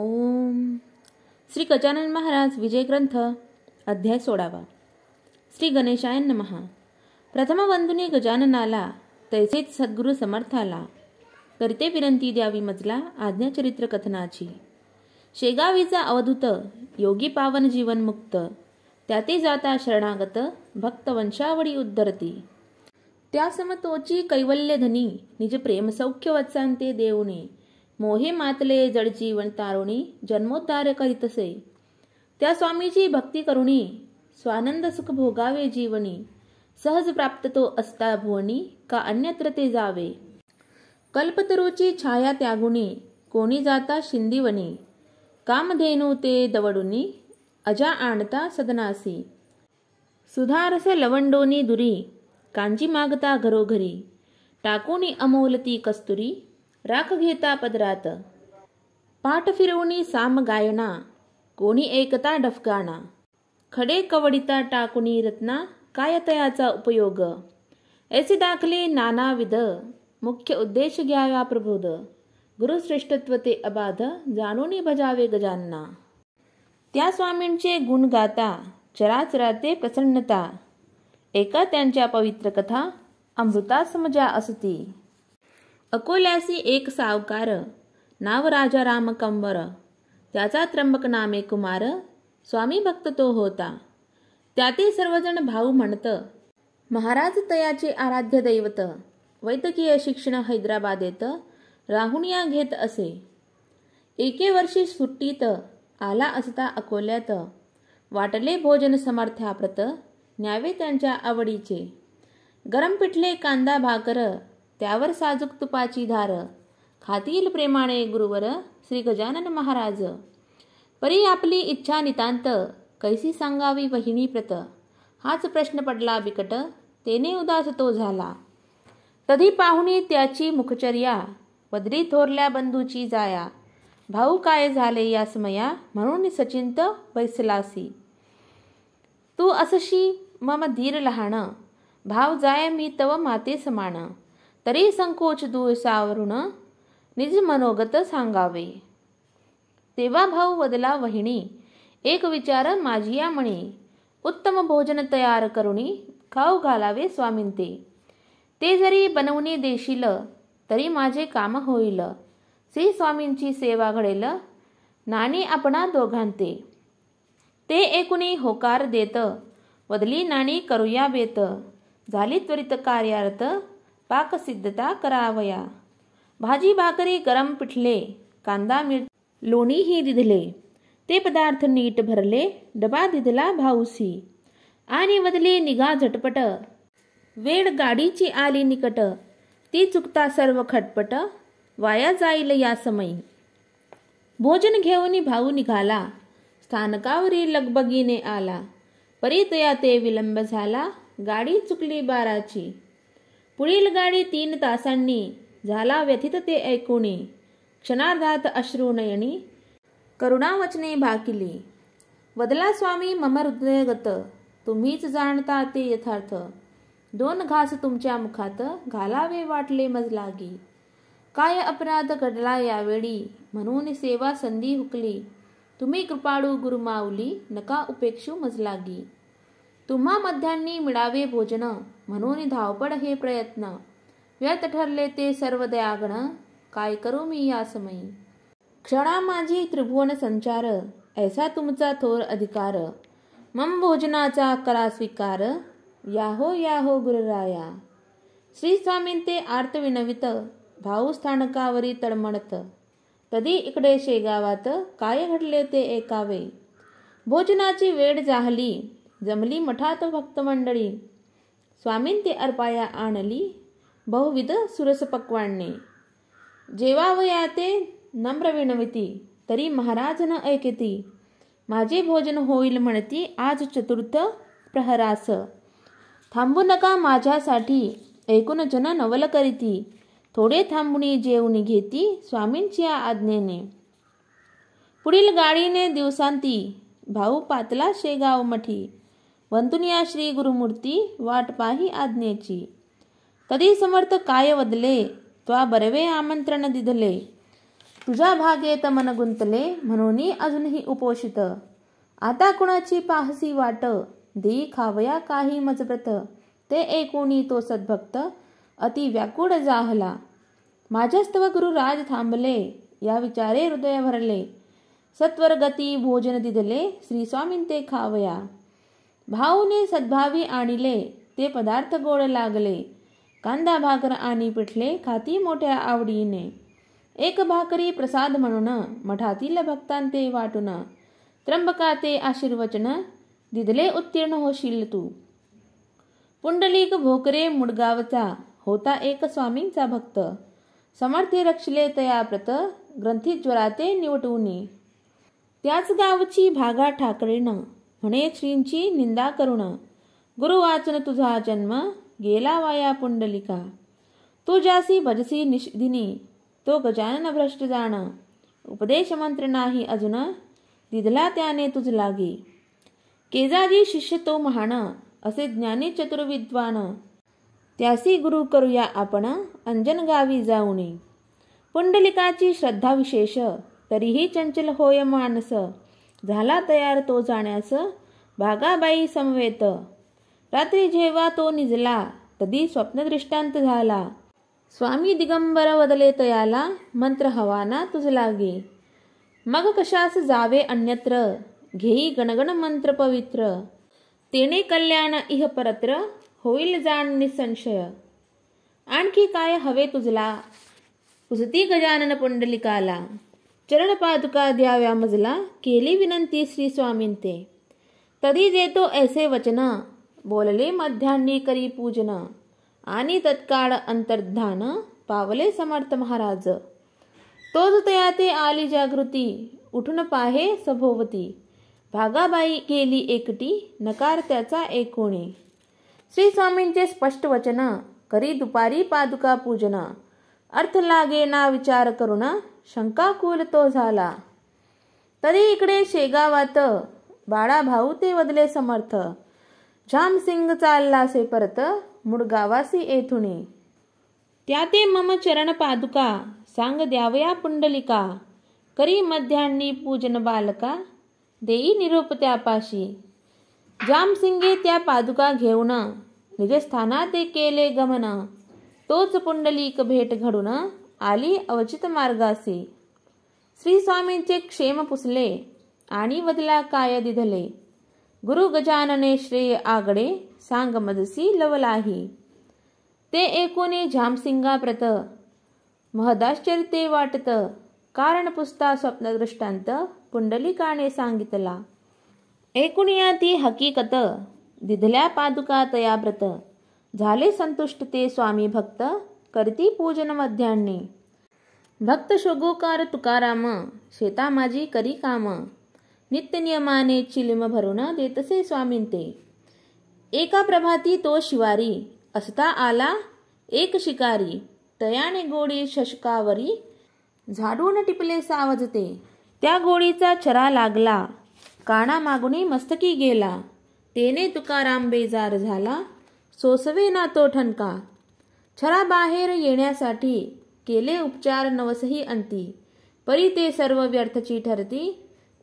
ओम श्री गजानन महाराज विजय ग्रंथ अध्याय सोडावा श्री गणेशायन महा प्रथम बंधूने गजाननाला तैसेच सद्गुरु समर्थाला करते विनंती द्यावी मजला आज्ञाचरित्र कथनाची शेगावीचा अवधूत योगी पावन जीवन मुक्त त्याते जाता शरणागत भक्त वंशावळी उद्धरती त्या कैवल्य धनी निज प्रेमसौख्य वत्सांते देऊने मोहे मातले जडजीवन तारुणी जन्मोतार करीतसे त्या स्वामीची भक्ती करुणी स्वानंद सुख भोगावे जीवनी सहज प्राप्त तो असता भुवनी का अन्यत्र ते जावे कल्पतरूची छाया त्यागुणी कोणी जाता शिंदीवनी कामधेनु ते दवडुनी अजा आणता सदनासी सुधारस लवंडोनी दुरी कांजी मागता घरोघरी टाकुनी अमोलती कस्तुरी राख घेता पदरात पाठ फिरवणी साम गायना कोणी एकता डफगाणा खडे कवडिता टाकुनी रत्ना काय तयाचा उपयोग ऐसे दाखले नानाविध मुख्य उद्देश घ्यावा प्रबोध गुरुश्रेष्ठत्व ते अबाध जाणून भजावे गजांना त्या स्वामींचे गुण गाता चराचराते प्रसन्नता एका त्यांच्या पवित्र कथा अमृता समजा असती अकोल्याशी एक सावकार नाव राजा राम कंबर त्याचा त्र्यंबक नामे कुमार स्वामी भक्त तो होता त्यातील सर्वजण भाऊ म्हणत महाराज तयाचे आराध्य दैवत वैद्यकीय शिक्षण हैदराबाद येत राहुनिया घेत असे एके वर्षी सुट्टीत आला असता अकोल्यात वाटले भोजन समर्थाप्रत न्यावे त्यांच्या आवडीचे गरम पिठले कांदा भाकर त्यावर साजूक तुपाची धार खातील प्रेमाने गुरुवर श्री गजानन महाराज परी आपली इच्छा नितांत कैसी सांगावी वहिनी प्रत हाच प्रश्न पडला बिकट तेने उदास तो झाला तधी पाहुणी त्याची मुखचर्या पदरी थोरल्या बंधूची जाया भाऊ काय झाले यासमया म्हणून सचिंत बैसलासी तू असशी मम धीर लहाण भाव जाय मी तव माते समान तरी संकोच दूर सावरून निज मनोगत सांगावे तेव्हा भाऊ बदला वहिणी एक विचार माझी या म्हणे उत्तम भोजन तयार करुणी खाऊ घालावे स्वामींते ते जरी बनवणे देशील तरी माझे काम होईल श्री स्वामींची सेवा घडेल नाणी आपणा दोघांते ते एकूणी होकार देत बदली नाणी करूया बेत झाली त्वरित कार्यार्थ पाकसिद्धता करावया भाजी भाकरी गरम पिठले कांदा मिर लोणीही दिधले ते पदार्थ नीट भरले डबा दिधला भाऊसी आणि वदली निघा झटपट वेळ गाडीची आली निकट ती चुकता सर्व खटपट वाया जाईल या समयी भोजन घेऊन भाऊ निघाला स्थानकावरी लगबगीने आला परितया ते विलंब झाला गाडी चुकली बाराची पुढील गाडी तीन तासांनी झाला व्यथित ते ऐकुणी क्षणार्धात अश्रुनयनी करुणावचने भाकिली वदला स्वामी मम हृदयगत तुम्हीच जाणता ते यथार्थ दोन घास तुमच्या मुखात घालावे वाटले मजलागी काय अपराध घडला यावेळी म्हणून सेवा संधी हुकली तुम्ही कृपाळू गुरुमावली नका उपेक्षू मजलागी तुम्हा मध्यांनी मिळावे भोजन म्हणून धावपड हे प्रयत्न व्यर्थ ठरले ते सर्व दयागण काय करू मी यासमयी क्षणा माझी त्रिभुवन संचार ऐसा तुमचा थोर अधिकार मम भोजनाचा करा स्वीकार याहो याहो गुरुराया श्री स्वामींते आर्त विनवित भाऊ स्थानकावरी तळमळत तदी इकडे शेगावात काय घडले ते एकावे भोजनाची वेळ जाहली जमली मठात भक्त मंडळी स्वामीं ते अर्पाया आणली बहुविध सुरस पक्वाने जेवावया ते नम्र विनविती तरी महाराज न ऐकती माझे भोजन होईल म्हणती आज चतुर्थ प्रहरास थांबू नका माझ्यासाठी ऐकून जन नवल करीती थोडे थांबणी जेवणी घेती स्वामींच्या आज्ञेने पुढील गाडीने दिवसांती भाऊ पातला शेगाव मठी वंतुनिया श्री गुरुमूर्ती वाट पाही आज्ञेची कधी समर्थ काय वदले त्वा बरवे आमंत्रण दिधले तुझ्या भागेत मन गुंतले म्हणून अजूनही उपोषित आता कुणाची पाहसी वाट दी खावया काही मजब्रत ते एकूणी तो सद्भक्त अति व्याकुळ जाहला माझ्यास्तव गुरु राज थांबले या विचारे हृदय भरले सत्वर गती भोजन दिदले श्री ते खावया भाऊने सद्भावी आणले ते पदार्थ गोड लागले कांदा भाकर आणि पिठले खाती मोठ्या आवडीने एक भाकरी प्रसाद म्हणून मठातील भक्तांते वाटून त्र्यंबका ते आशीर्वचन दिदले उत्तीर्ण होशील तू पुंडलिक भोकरे मुडगावचा होता एक स्वामींचा भक्त समर्थे रक्षले तयाप्रत ग्रंथी ज्वराते निवटूनी त्याच गावची भागा ठाकरेनं म्हणे श्रींची निंदा करुण गुरु वाचन तुझा जन्म गेला वाया पुंडलिका तू जासी भजसी निषदिनी तो गजानन भ्रष्ट जाण उपदेश मंत्र नाही अजून दिधला त्याने तुझ लागे केजाजी शिष्य तो महान असे ज्ञानी चतुर्विद्वान त्यासी गुरु करूया आपण अंजन गावी जाऊने पुंडलिकाची श्रद्धा विशेष तरीही चंचल होय मानस झाला तयार तो जाण्यास भागाबाई समवेत रात्री जेव्हा तो निजला तदी स्वप्नदृष्टांत झाला स्वामी दिगंबर वदले तयाला मंत्र हवाना तुझला गे मग कशास जावे अन्यत्र घेई गणगण मंत्र पवित्र तेने कल्याण इह परत्र होईल जाण निसंशय आणखी काय हवे तुझला पुजती गजानन पुंडलिकाला चरणपादुका द्याव्या मजला केली विनंती श्री स्वामींते तरी देतो ऐसे वचना बोलले मध्यान्नी करी पूजना आणि तत्काळ अंतर्धान पावले समर्थ महाराज तोच तया ते आली जागृती उठून पाहे सभोवती भागाबाई केली एकटी नकार त्याचा एकोणी श्री स्वामींचे स्पष्ट वचन करी दुपारी पादुका पूजना अर्थ लागे ना विचार करून शंकाकुल तो झाला तरी इकडे शेगावात बाळा भाऊ ते वदले समर्थ जामसिंग चालला से परत मुडगावासी येथुणे त्या ते मम चरण पादुका सांग द्यावया पुंडलिका करी मध्यान्नी पूजन बालका देई निरूप त्यापाशी जामसिंगे त्या पादुका घेऊन ते केले गमन तोच पुंडलिक भेट घडून आली अवचित मार्गासी स्वामींचे क्षेम पुसले आणि बदला काय दिधले गुरु गजानने श्रेय आगडे सांग मदसी लवलाही ते एकूणे महदाश्चर्य ते वाटत कारण पुस्ता स्वप्नदृष्टांत पुंडलिकाने सांगितला एकुणिया ती हकीकत दिधल्या पादुका व्रत झाले संतुष्ट ते स्वामी भक्त करती पूजन मध्यान्नी भक्त शोगोकार तुकाराम शेता माझी करी काम नित्यनियमाने चिलिम भरून देतसे स्वामींते एका प्रभाती तो शिवारी असता आला एक शिकारी तयाने गोडी शशकावरी झाडून टिपले सावजते त्या गोळीचा चरा लागला काणा मागुनी मस्तकी गेला तेने तुकाराम बेजार झाला सोसवे ना तो ठणका छरा बाहेर येण्यासाठी केले उपचार नवसही अंती परी ते सर्व व्यर्थची ठरती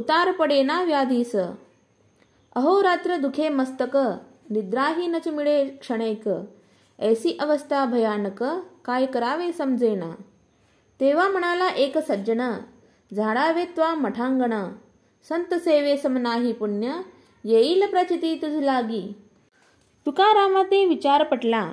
उतार पडेना व्याधीस अहोरात्र दुखे मस्तक निद्राही नच मिळे क्षणैक ऐसी अवस्था भयानक काय करावे समजेना तेव्हा म्हणाला एक सज्जन झाडावे त्वा मठांगण संत सेवे समनाही पुण्य येईल प्रचिती तुझ लागी तुकारामा ते विचार पटला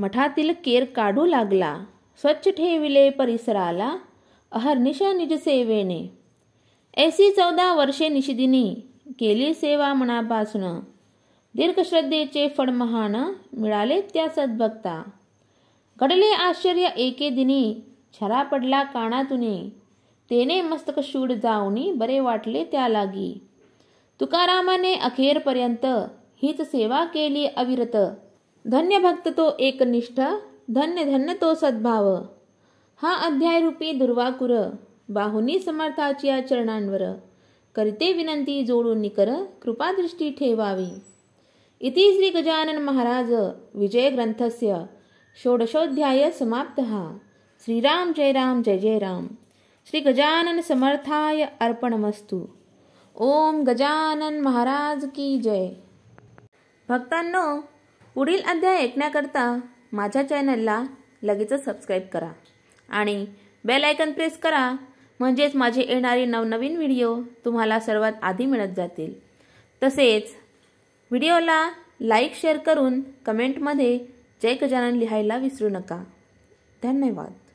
मठातील केर काढू लागला स्वच्छ ठेविले परिसराला अहर्निश निजसेवेने ऐसी चौदा वर्षे निशिदिनी केली सेवा मनापासून दीर्घश्रद्धेचे फळ महान मिळाले त्या सद्भक्ता घडले आश्चर्य एके दिनी छरा पडला कानातुनी तेने मस्तक शूड जाऊनी बरे वाटले त्या लागी तुकारामाने अखेरपर्यंत हित सेवा केली अविरत धन्य भक्त तो एकनिष्ठ धन्य धन्य तो सद्भाव हा अध्याय रूपी दुर्वाकुर बाहुनी समर्थाच्या चरणांवर करिते विनंती जोडून निकर कृपादृष्टी ठेवावी इति श्री गजानन महाराज विजय ग्रंथस्य षोडशोध्याय समाप्त श्रीराम जय राम जय जय राम श्री गजानन समर्थाय अर्पणमस्तु ओम गजानन महाराज की जय भक्तांनो पुढील अध्याय ऐकण्याकरता माझ्या चॅनलला लगेचच सबस्क्राईब करा आणि बेल आयकन प्रेस करा म्हणजेच माझे येणारे नवनवीन व्हिडिओ तुम्हाला सर्वात आधी मिळत जातील तसेच व्हिडिओला लाईक शेअर करून कमेंटमध्ये जय गजानन लिहायला विसरू नका धन्यवाद